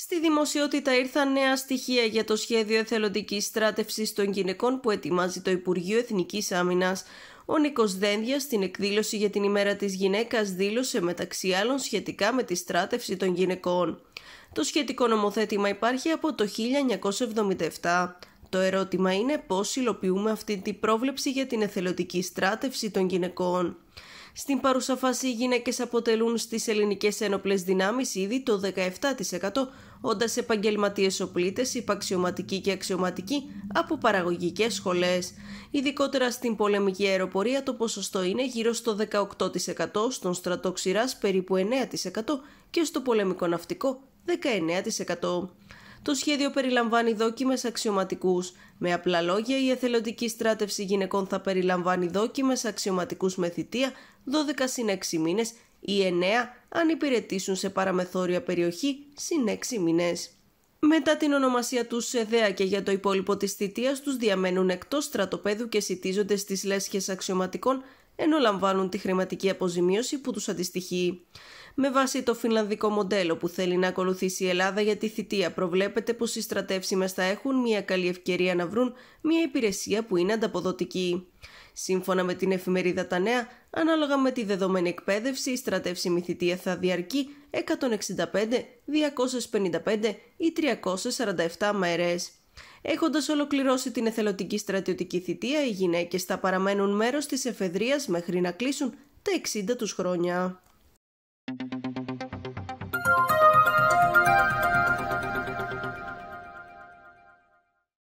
Στη δημοσιότητα ήρθαν νέα στοιχεία για το σχέδιο εθελοντικής στράτευσης των γυναικών που ετοιμάζει το Υπουργείο Εθνικής Άμυνας. Ο Νίκος Δένδια στην εκδήλωση για την ημέρα της γυναίκας δήλωσε μεταξύ άλλων σχετικά με τη στράτευση των γυναικών. Το σχετικό νομοθέτημα υπάρχει από το 1977. Το ερώτημα είναι πώς υλοποιούμε αυτή την πρόβλεψη για την εθελοντική στράτευση των γυναικών. Στην παρούσα φάση, οι γυναίκες αποτελούν στις ελληνικές ένοπλες δυνάμεις ήδη το 17%, όντας επαγγελματίες οπλίτες, υπαξιωματικοί και αξιωματικοί από παραγωγικές σχολές. Ειδικότερα στην πολεμική αεροπορία, το ποσοστό είναι γύρω στο 18%, στον στρατό ξηράς περίπου 9% και στο πολεμικό ναυτικό 19%. Το σχέδιο περιλαμβάνει δόκιμες αξιωματικούς, Με απλά λόγια, η εθελοντική στράτευση γυναικών θα περιλαμβάνει δόκιμες αξιωματικούς με θητεία 12 συν 6 μήνες ή 9 αν υπηρετήσουν σε παραμεθόρια περιοχή συν 6 μήνες. Μετά την ονομασία τους σε ΔΕΑ και για το υπόλοιπο της θητείας, τους διαμένουν εκτός στρατοπέδου και σητίζονται στις λέσχες αξιωματικών ενώ λαμβάνουν τη χρηματική αποζημίωση που τους αντιστοιχεί. Με βάση το φινλανδικό μοντέλο που θέλει να ακολουθήσει η Ελλάδα για τη θητεία, προβλέπεται πως οι στρατεύσιμες θα έχουν μια καλή ευκαιρία να βρουν μια υπηρεσία που είναι ανταποδοτική. Σύμφωνα με την εφημερίδα Τα Νέα, ανάλογα με τη δεδομένη εκπαίδευση, η στρατεύσιμη θητεία θα διαρκεί 165, 255 ή 347 μέρες. Έχοντας ολοκληρώσει την εθελοντική στρατιωτική θητεία, οι γυναίκες θα παραμένουν μέρος της εφεδρείας μέχρι να κλείσουν τα 60 τους χρόνια.